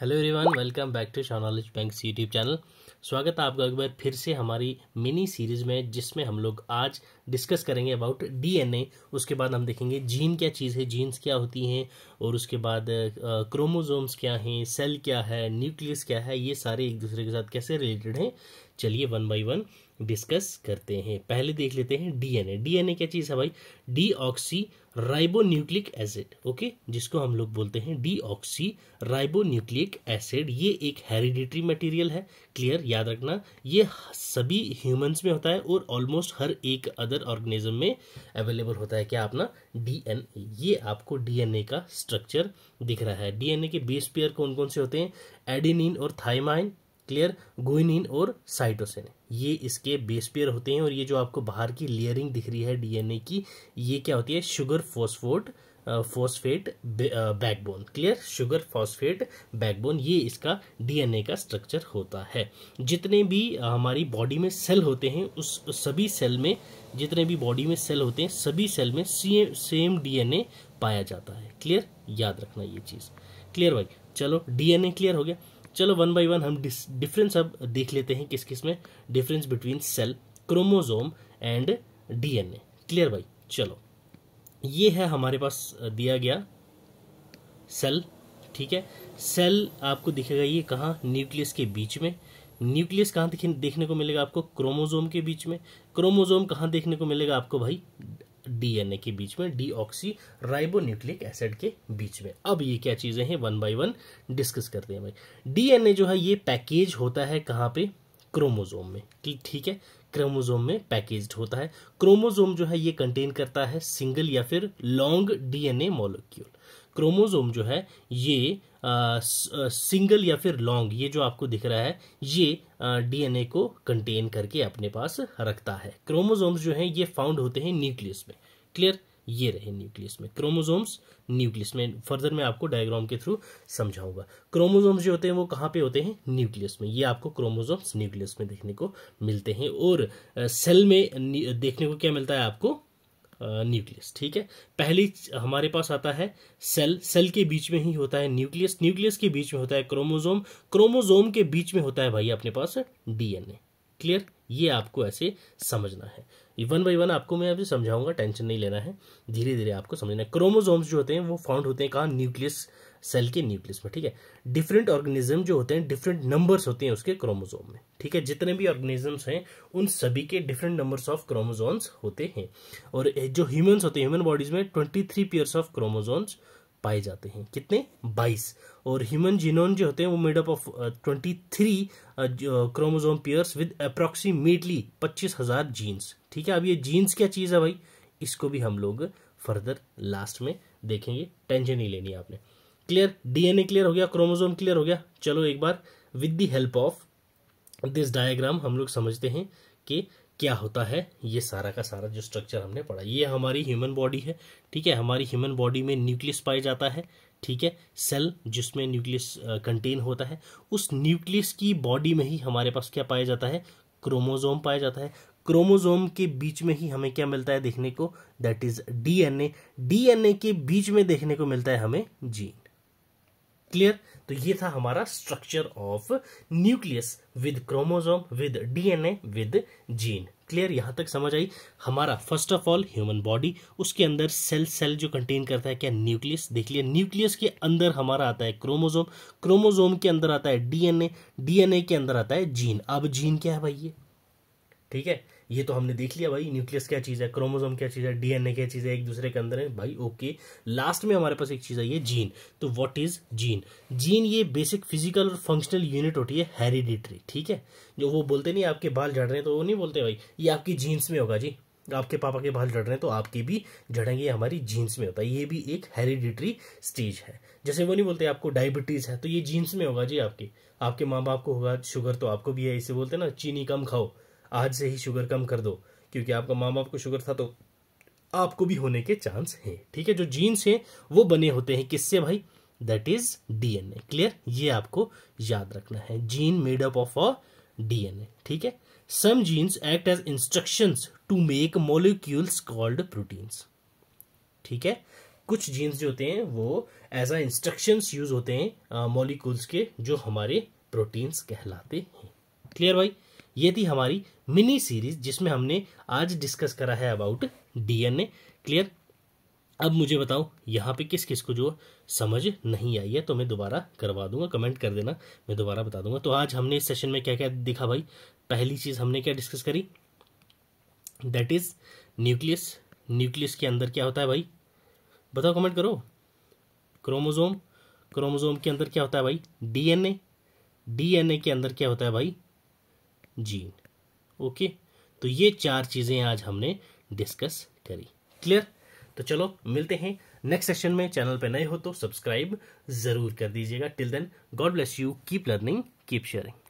hello everyone welcome back to Shah knowledge bank YouTube channel स्वागत है आपका एक बार फिर से हमारी मिनी सीरीज में जिसमें हम लोग आज डिस्कस करेंगे अबाउट डीएनए उसके बाद हम देखेंगे जीन क्या चीज़ है जीन्स क्या होती हैं और उसके बाद क्रोमोजोम्स क्या हैं सेल क्या है न्यूक्लियस क्या है ये सारे एक दूसरे के साथ कैसे रिलेटेड हैं चलिए वन बाई वन डिस्कस करते हैं पहले देख लेते हैं डीएनए डीएनए क्या चीज़ है भाई deoxyribonucleic acid okay जिसको हम लोग बोलते हैं deoxyribonucleic acid ये एक हेरिडिटरी मटेरियल है क्लियर याद रखना ये सभी ह्यूमंस में होता है और ऑलमोस्ट हर एक अदर ऑर्गेनिज्म में अवेलेबल होता है क्या अपना डीएनए ये आपको डीएनए का स्ट्रक्चर दिख रहा है डीएनए के बेस पेयर कौन कौन से होते हैं एडिनिन और थाइमाइन क्लियर गोइनिन और साइटोसिन ये इसके बेस पेयर होते हैं और ये जो आपको बाहर की लेयरिंग दिख रही है डीएनए की ये क्या होती है sugar phosphate phosphate backbone clear sugar phosphate backbone ये इसका डीएनए का स्ट्रक्चर होता है जितने भी हमारी बॉडी में सेल होते हैं उस सभी सेल में जितने भी बॉडी में सेल होते हैं सभी सेल में सेम सेम डीएनए पाया जाता है क्लियर याद रखना ये चीज़ क्लियर भाई चलो डीएनए क्लियर हो गया चलो वन बाई वन हम डिफरेंस अब देख लेते हैं किस किस में difference between cell chromosome and DNA clear भाई चलो ये है हमारे पास दिया गया सेल ठीक है सेल आपको दिखेगा ये कहाँ न्यूक्लियस के बीच में न्यूक्लियस कहाँ देखने को मिलेगा आपको क्रोमोजोम के बीच में क्रोमोजोम कहाँ देखने को मिलेगा आपको भाई डीएनए के बीच में डीऑक्सी राइबोन्यूक्लिक एसिड के बीच में अब ये क्या चीजें हैं वन बाय वन डिस्कस करते हैं भाई डीएनए जो है ये पैकेज होता है कहाँ पे क्रोमोजोम में ठीक है क्रोमोजोम में पैकेज होता है क्रोमोजोम जो है ये कंटेन करता है सिंगल या फिर लॉन्ग डीएनए मॉलिक्यूल क्रोमोजोम जो है ये सिंगल या फिर लॉन्ग ये जो आपको दिख रहा है ये डीएनए को कंटेन करके अपने पास रखता है क्रोमोजोम्स जो है ये फाउंड होते हैं न्यूक्लियस में क्लियर ये रहे न्यूक्लियस में क्रोमोजोम्स न्यूक्लियस में फर्दर मैं आपको डायग्राम के थ्रू समझाऊंगा क्रोमोजोम्स जो होते हैं वो कहाँ पे होते हैं न्यूक्लियस में ये आपको क्रोमोजोम्स न्यूक्लियस में देखने को मिलते हैं और सेल में देखने को क्या मिलता है आपको न्यूक्लियस ठीक है पहली हमारे पास आता है सेल सेल के बीच में ही होता है न्यूक्लियस न्यूक्लियस के बीच में होता है क्रोमोजोम क्रोमोजोम के बीच में होता है भाई अपने पास डीएनए क्लियर ये आपको ऐसे समझना है वन बाई वन आपको मैं अभी समझाऊंगा टेंशन नहीं लेना है धीरे धीरे आपको समझना है क्रोमोजोम्स जो होते हैं वो फाउंड होते हैं कहाँ न्यूक्लियस सेल के न्यूक्लियस में ठीक है डिफरेंट ऑर्गेनिज्म जो होते हैं डिफरेंट नंबर्स होते हैं उसके क्रोमोजोम में ठीक है जितने भी ऑर्गेनिजम्स हैं उन सभी के डिफरेंट नंबर्स ऑफ क्रोमोजोम्स होते हैं और जो ह्यूमन्स होते हैं ह्यूमन बॉडीज में ट्वेंटी थ्री ऑफ क्रोमोजोम्स पाए जाते हैं कितने 22 और ह्यूमन जीनोन जो होते हैं वो up of twenty three chromosome pairs with approximately पच्चीस हज़ार जीन्स ठीक है अब ये जीन्स क्या चीज़ है भाई इसको भी हम लोग फर्दर लास्ट में देखेंगे टेंशन नहीं लेनी आपने क्लियर डीएनए क्लियर हो गया क्रोमोजोम क्लियर हो गया चलो एक बार with the help of this diagram हम लोग समझते हैं कि क्या होता है ये सारा का सारा जो स्ट्रक्चर हमने पढ़ा ये हमारी ह्यूमन बॉडी है ठीक है हमारी ह्यूमन बॉडी में न्यूक्लियस पाया जाता है ठीक है सेल जिसमें न्यूक्लियस कंटेन होता है उस न्यूक्लियस की बॉडी में ही हमारे पास क्या पाया जाता है क्रोमोजोम पाया जाता है क्रोमोजोम के बीच में ही हमें क्या मिलता है देखने को दैट इज डीएनए डीएनए के बीच में देखने को मिलता है हमें जीन क्लियर तो ये था हमारा structure of nucleus with chromosome with DNA with gene clear यहां तक समझ आई हमारा first of all human body उसके अंदर सेल सेल जो कंटेन करता है क्या न्यूक्लियस देख लिया न्यूक्लियस के अंदर हमारा आता है क्रोमोजोम क्रोमोजोम के अंदर आता है डीएनए डीएनए के अंदर आता है जीन अब जीन क्या है भाई ये ठीक है ये तो हमने देख लिया भाई न्यूक्लियस क्या चीज़ है क्रोमोसोम क्या चीज़ है डीएनए क्या चीज़ है एक दूसरे के अंदर है भाई ओके लास्ट में हमारे पास एक चीज़ है तो ये जीन तो व्हाट इज जीन जीन ये बेसिक फिजिकल और फंक्शनल यूनिट होती है हेरिडिटरी ठीक है जो वो बोलते नहीं आपके बाल झड़ रहे हैं तो वो नहीं बोलते भाई ये आपकी जीन्स में होगा जी आपके पापा के बाल झड़ रहे हैं तो आपके भी झड़ेंगे हमारी जीन्स में होता है ये भी एक हेरिडिटरी स्टेज है जैसे वो नहीं बोलते आपको डायबिटीज़ है तो ये जीन्स में होगा जी आपके आपके माँ बाप को होगा शुगर तो आपको भी है इसे बोलते हैं ना चीनी कम खाओ आज से ही शुगर कम कर दो क्योंकि आपका माँ बाप को शुगर था तो आपको भी होने के चांस हैं ठीक है जो जीन्स हैं वो बने होते हैं किससे भाई दैट इज डीएनए क्लियर ये आपको याद रखना है gene made up of a DNA ठीक है some genes act as instructions to make molecules called proteins ठीक है कुछ जीन्स जो होते हैं वो एज आ इंस्ट्रक्शंस यूज होते हैं मोलिक्यूल्स uh, के जो हमारे प्रोटीन्स कहलाते हैं क्लियर भाई ये थी हमारी मिनी सीरीज जिसमें हमने आज डिस्कस करा है अबाउट डीएनए क्लियर अब मुझे बताओ यहाँ पे किस किस को जो समझ नहीं आई है तो मैं दोबारा करवा दूंगा कमेंट कर देना मैं दोबारा बता दूंगा तो आज हमने इस सेशन में क्या क्या देखा भाई पहली चीज़ हमने क्या डिस्कस करी दैट इज़ न्यूक्लियस न्यूक्लियस के अंदर क्या होता है भाई बताओ कमेंट करो क्रोमोजोम क्रोमोजोम के अंदर क्या होता है भाई डीएनए डीएनए के अंदर क्या होता है भाई जीन ओके तो ये चार चीज़ें आज हमने डिस्कस करी क्लियर तो चलो मिलते हैं नेक्स्ट सेशन में चैनल पर नए हो तो सब्सक्राइब जरूर कर दीजिएगा till then God bless you keep learning keep sharing